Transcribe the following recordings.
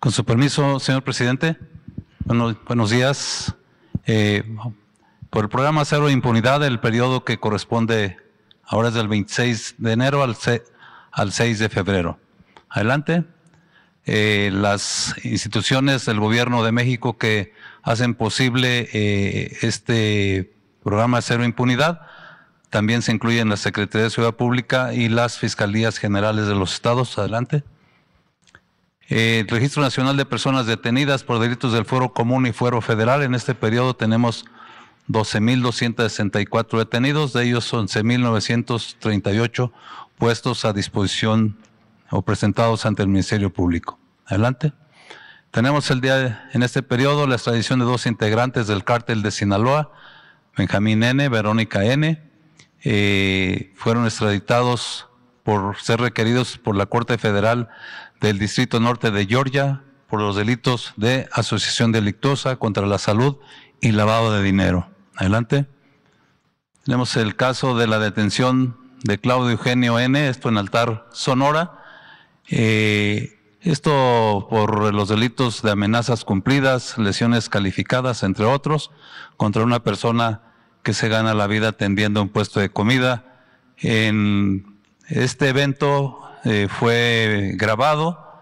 Con su permiso, señor presidente, buenos días. Eh, por el programa Cero Impunidad, el periodo que corresponde ahora es del 26 de enero al, al 6 de febrero. Adelante. Eh, las instituciones del gobierno de México que hacen posible eh, este programa Cero Impunidad. También se incluyen la Secretaría de Ciudad Pública y las Fiscalías Generales de los Estados. Adelante. Eh, Registro Nacional de Personas Detenidas por Delitos del Fuero Común y Fuero Federal, en este periodo tenemos 12.264 detenidos, de ellos 11.938 puestos a disposición o presentados ante el Ministerio Público. Adelante. Tenemos el día en este periodo la extradición de dos integrantes del cártel de Sinaloa, Benjamín N, Verónica N, eh, fueron extraditados por ser requeridos por la Corte Federal del Distrito Norte de Georgia por los delitos de asociación delictuosa contra la salud y lavado de dinero. Adelante. Tenemos el caso de la detención de Claudio Eugenio N., esto en Altar, Sonora. Eh, esto por los delitos de amenazas cumplidas, lesiones calificadas, entre otros, contra una persona que se gana la vida atendiendo un puesto de comida. En este evento eh, fue grabado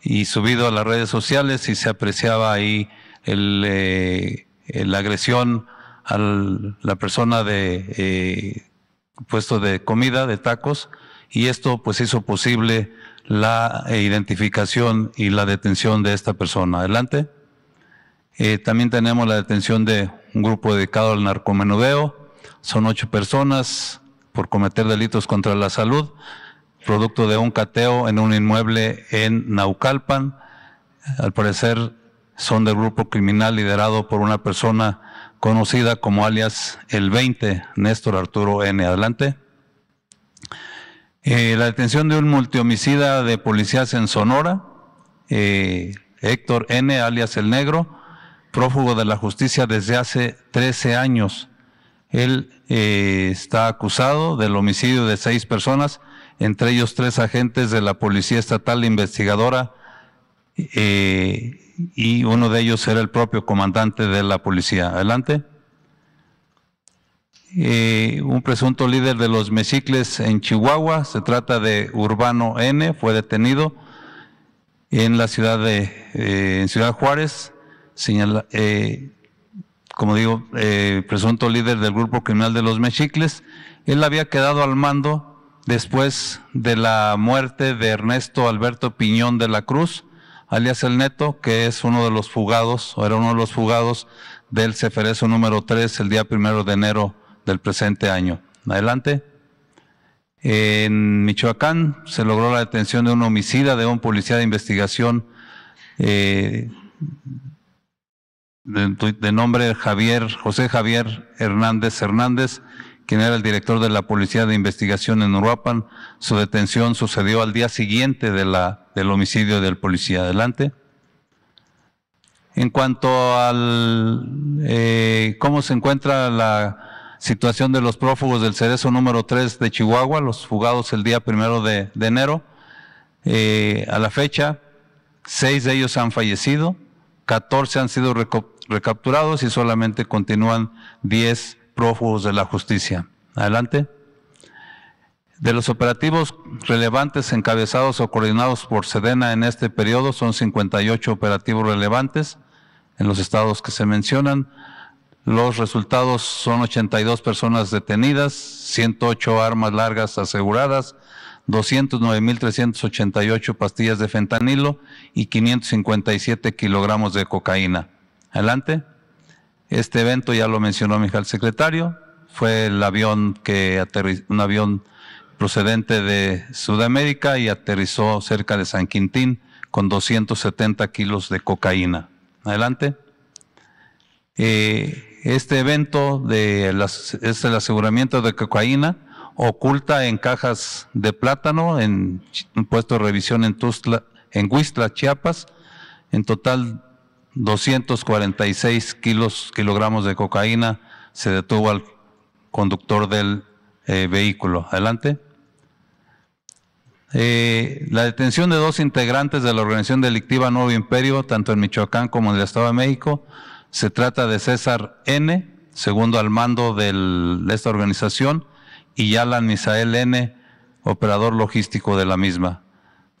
y subido a las redes sociales y se apreciaba ahí la eh, agresión a la persona de eh, puesto de comida, de tacos, y esto pues hizo posible la identificación y la detención de esta persona. Adelante. también tenemos la detención de un grupo dedicado al narcomenudeo. Son ocho personas por cometer delitos contra la salud producto de un cateo en un inmueble en Naucalpan. Al parecer son del grupo criminal liderado por una persona conocida como alias el 20, Néstor Arturo N. Adelante. Eh, la detención de un multihomicida de policías en Sonora, eh, Héctor N., alias El Negro, prófugo de la justicia desde hace 13 años. Él eh, está acusado del homicidio de seis personas entre ellos tres agentes de la Policía Estatal Investigadora eh, y uno de ellos era el propio comandante de la policía. Adelante. Eh, un presunto líder de los mexicles en Chihuahua, se trata de Urbano N, fue detenido en la ciudad de eh, Ciudad Juárez, señala, como digo, presunto líder del grupo criminal de los mexicles. Él había quedado al mando después de la muerte de Ernesto Alberto Piñón de la Cruz, alias el Neto, que es uno de los fugados, o era uno de los fugados del Ceferezo número 3 el día primero de enero del presente año. Adelante. En Michoacán se logró la detención de un homicida de un policía de investigación eh, de, de, nombre Javier, José Javier Hernández Hernández, quien era el director de la Policía de Investigación en Uruapan. Su detención sucedió al día siguiente de la, del homicidio del policía. Adelante. En cuanto al eh, cómo se encuentra la situación de los prófugos del cerezo número 3 de Chihuahua, los fugados el día primero de, enero, eh, a la fecha, seis de ellos han fallecido, 14 han sido recapturados y solamente continúan 10 prófugos de la justicia. Adelante. De los operativos relevantes encabezados o coordinados por Sedena en este periodo son 58 operativos relevantes en los estados que se mencionan. Los resultados son 82 personas detenidas, 108 armas largas aseguradas, 209.388 pastillas de fentanilo y 557 kilogramos de cocaína. Adelante. Este evento ya lo mencionó mi secretario, fue el avión que un avión procedente de Sudamérica y aterrizó cerca de San Quintín con 270 kilos de cocaína. Adelante. Eh, este evento de las, es el aseguramiento de cocaína oculta en cajas de plátano en un puesto de revisión en en Huistla, Chiapas. En total 246 kilos, kilogramos de cocaína se detuvo al conductor del eh, vehículo. Adelante. Eh, la detención de dos integrantes de la organización delictiva Nuevo Imperio, tanto en Michoacán como en el Estado de México, se trata de César N., segundo al mando de esta organización, y Yalan Misael N., operador logístico de la misma.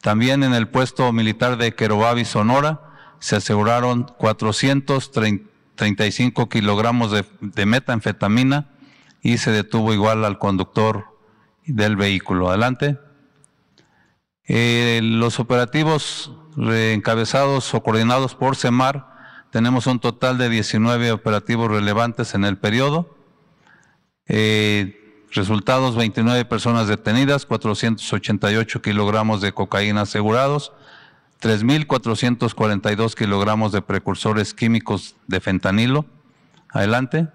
También en el puesto militar de Querobabi, Sonora, se aseguraron 435 kilogramos de, metanfetamina y se detuvo igual al conductor del vehículo. Adelante. Eh, los operativos encabezados o coordinados por CEMAR, tenemos un total de 19 operativos relevantes en el periodo. Eh, resultados, 29 personas detenidas, 488 kilogramos de cocaína asegurados, 3.442 kilogramos de precursores químicos de fentanilo. Adelante.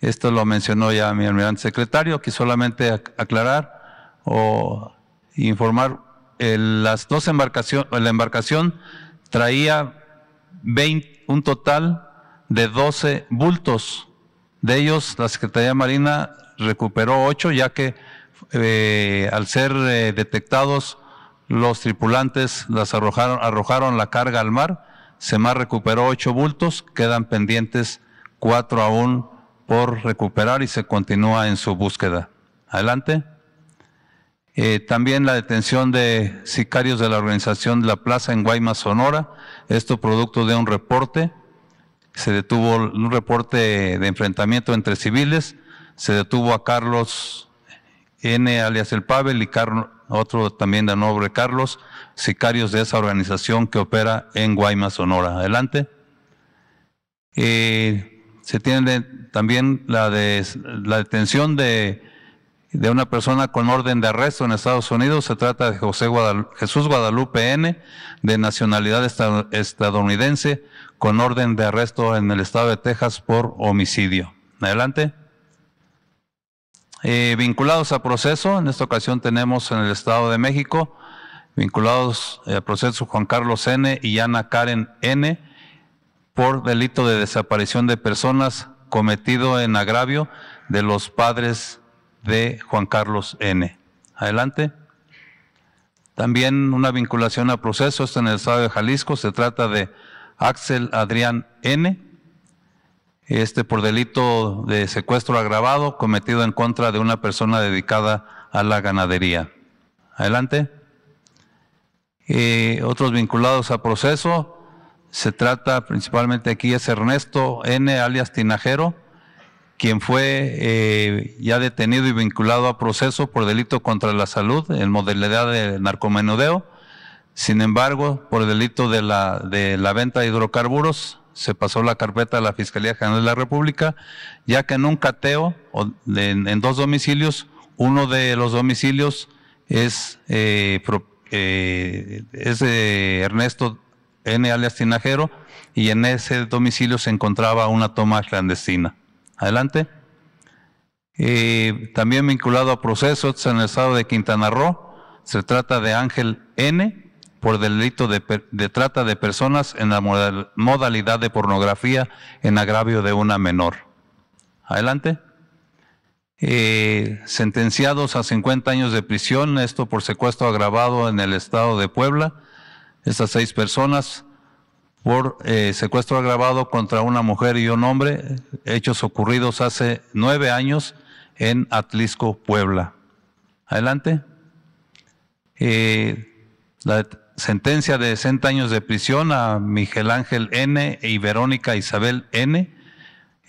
Esto lo mencionó ya mi almirante secretario. Que solamente aclarar o informar, las dos embarcaciones, la embarcación traía 20, un total de 12 bultos. De ellos, la Secretaría Marina recuperó 8, ya que eh, al ser eh, detectados los tripulantes las arrojaron, arrojaron la carga al mar. se más recuperó ocho bultos, quedan pendientes cuatro aún por recuperar y se continúa en su búsqueda. Adelante. Eh, también la detención de sicarios de la organización de la Plaza en Guaymas, Sonora. Esto producto de un reporte. Se detuvo un reporte de enfrentamiento entre civiles. Se detuvo a Carlos N. alias El Pavel y Carlos otro también de nombre Carlos, sicarios de esa organización que opera en Guaymas, Sonora. Adelante. Y eh, se tiene también la, de, la detención de, una persona con orden de arresto en Estados Unidos. Se trata de José Jesús Guadalupe N, de nacionalidad estadounidense, con orden de arresto en el estado de Texas por homicidio. Adelante. Eh, vinculados a proceso. En esta ocasión tenemos en el Estado de México, vinculados eh, a proceso Juan Carlos N. y Ana Karen N. por delito de desaparición de personas cometido en agravio de los padres de Juan Carlos N. Adelante. También una vinculación a procesos en el estado de Jalisco. Se trata de Axel Adrián N este, por delito de secuestro agravado cometido en contra de una persona dedicada a la ganadería. Adelante. Eh, otros vinculados a proceso. Se trata principalmente aquí es Ernesto N. alias Tinajero, quien fue eh, ya detenido y vinculado a proceso por delito contra la salud en modalidad de narcomenudeo. Sin embargo, por delito de la, de la venta de hidrocarburos se pasó la carpeta a la Fiscalía General de la República, ya que en un cateo en, dos domicilios, uno de los domicilios es, eh, eh, eh, Ernesto N. alias Tinajero, y en ese domicilio se encontraba una toma clandestina. Adelante. también vinculado a procesos en el estado de Quintana Roo, se trata de Ángel N., por delito de, trata de personas en la modalidad de pornografía en agravio de una menor. Adelante. Eh, sentenciados a 50 años de prisión, esto por secuestro agravado en el estado de Puebla. Estas seis personas por eh, secuestro agravado contra una mujer y un hombre, hechos ocurridos hace nueve años en Atlisco, Puebla. Adelante. Eh, la, sentencia de 60 años de prisión a Miguel Ángel N. y Verónica Isabel N.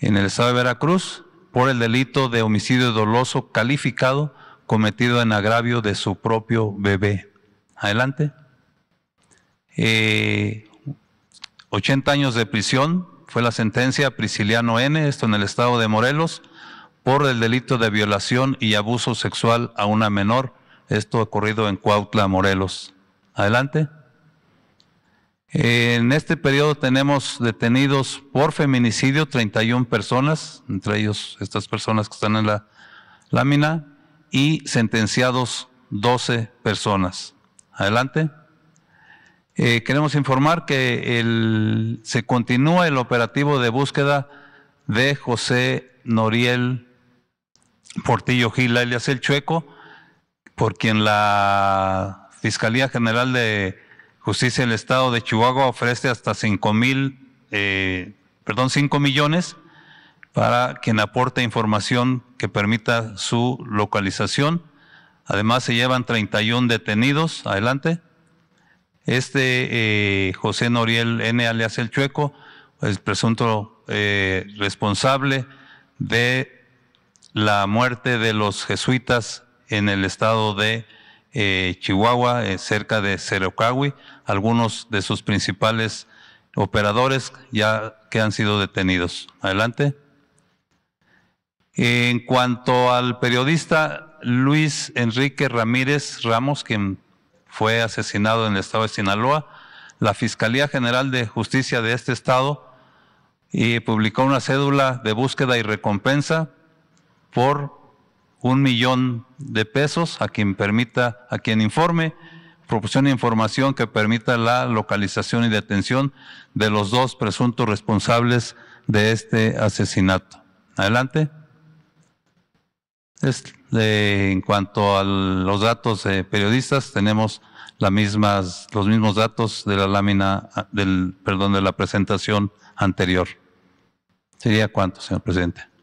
en el estado de Veracruz por el delito de homicidio doloso calificado cometido en agravio de su propio bebé. Adelante. 80 eh, años de prisión fue la sentencia a Prisciliano N., esto en el estado de Morelos, por el delito de violación y abuso sexual a una menor, esto ocurrido en Cuautla, Morelos. Adelante. En este periodo tenemos detenidos por feminicidio 31 personas, entre ellos estas personas que están en la lámina, y sentenciados 12 personas. Adelante. Eh, queremos informar que se continúa el operativo de búsqueda de José Noriel Portillo Gil, alias El Chueco, por quien la Fiscalía General de Justicia del Estado de Chihuahua ofrece hasta 5 mil, eh, perdón, 5 millones para quien aporte información que permita su localización. Además se llevan 31 detenidos. Adelante. Este eh, José Noriel N. alias El Chueco, es presunto eh, responsable de la muerte de los jesuitas en el estado de eh, Chihuahua, eh, cerca de cerocahui Algunos de sus principales operadores ya que han sido detenidos. Adelante. En cuanto al periodista Luis Enrique Ramírez Ramos, quien fue asesinado en el estado de Sinaloa, la Fiscalía General de Justicia de este estado y eh, publicó una cédula de búsqueda y recompensa por un millón de pesos a quien permita, a quien informe, proporciona información que permita la localización y detención de los dos presuntos responsables de este asesinato. Adelante. Eh, en cuanto a los datos de periodistas, tenemos los mismos datos de la lámina, ah, del, perdón, de la presentación anterior. ¿Sería cuánto, señor presidente?